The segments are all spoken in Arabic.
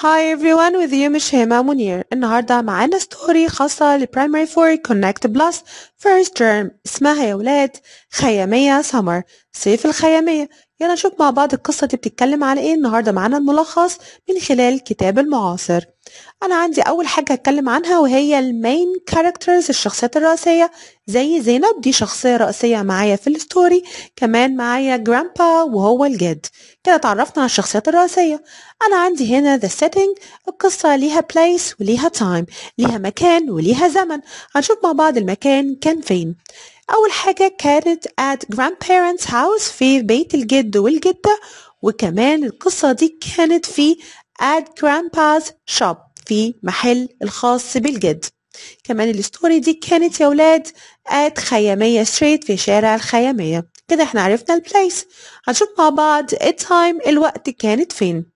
هاي everyone with you مش هبة منير النهاردة معانا ستوري خاصة ل Primary 4 Connect Plus First term اسمها يا ولاد خيامية summer صيف الخيامية يلا نشوف مع بعض القصة دي بتتكلم على ايه النهاردة معانا الملخص من خلال كتاب المعاصر انا عندي اول حاجة هتكلم عنها وهي المين كاركترز الشخصيات الرئيسية زي زينب دي شخصية رئيسية معايا في الستوري كمان معايا جرامبا وهو الجد كده اتعرفنا على الشخصيات الرئيسية انا عندي هنا the setting القصة ليها place وليها time ليها مكان وليها زمن هنشوف مع بعض المكان كان كان فين أول حاجة كانت at grandparents house في بيت الجد والجدة وكمان القصة دي كانت في at grandpa's shop في محل الخاص بالجد كمان الستوري دي كانت يا ولاد at خيامية ستريت في شارع الخيامية كده احنا عرفنا البلايس هنشوف مع بعض التايم الوقت كانت فين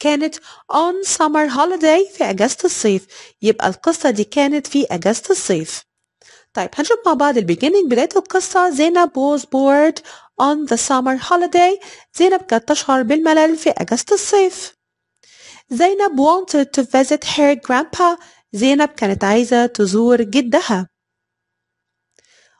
كانت on summer holiday في أجازة الصيف يبقى القصة دي كانت في أجازة الصيف طيب هنشوف مع بعض البيجينينج بداية القصة زينب was bored on the summer holiday زينب كانت تشعر بالملل في أجازة الصيف زينب wanted to visit her grandpa زينب كانت عايزة تزور جدها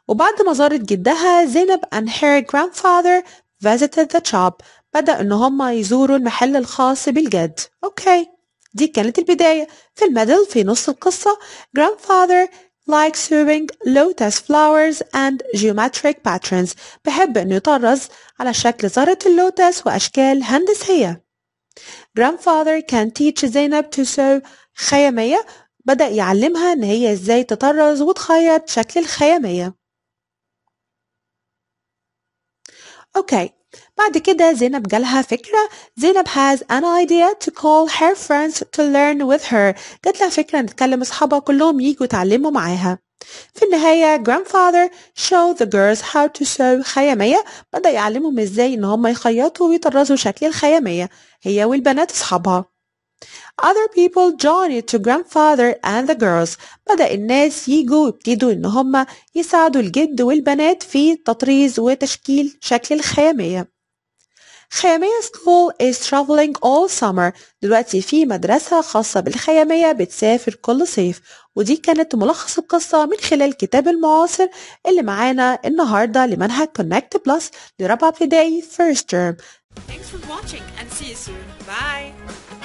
وبعد ما زارت جدها زينب and her grandfather visited the shop بدأ إن هما يزوروا المحل الخاص بالجد أوكي دي كانت البداية في المدل في نص القصة grandfather like sewing lotus flowers and geometric patterns بحب أنه يطرز على شكل زهرة اللوتس وأشكال هندسية grandfather can teach Zainab to sew خيامية بدأ يعلمها إن هي إزاي تطرز وتخيط شكل الخيامية okay بعد كده زينب جالها فكرة زينب has an idea to call her friends to learn with her جات لها فكرة نتكلم أصحابها كلهم ييجوا يتعلموا معاها في النهاية grandfather show the girls how to sew خيامية بدأ يعلمهم ازاي ان هم يخيطوا ويطرزوا شكل الخيامية هي والبنات اصحابها Other people joined to grandfather and the girls بدأ الناس يجوا ويبتدوا ان هم يساعدوا الجد والبنات في تطريز وتشكيل شكل الخيامية خيامية school is traveling all summer دلوقتي في مدرسة خاصة بالخيامية بتسافر كل صيف ودي كانت ملخص القصة من خلال كتاب المعاصر اللي معانا النهاردة لمنهج Connect Plus لرابعة ابتدائي first term Thanks for watching and see you soon. Bye.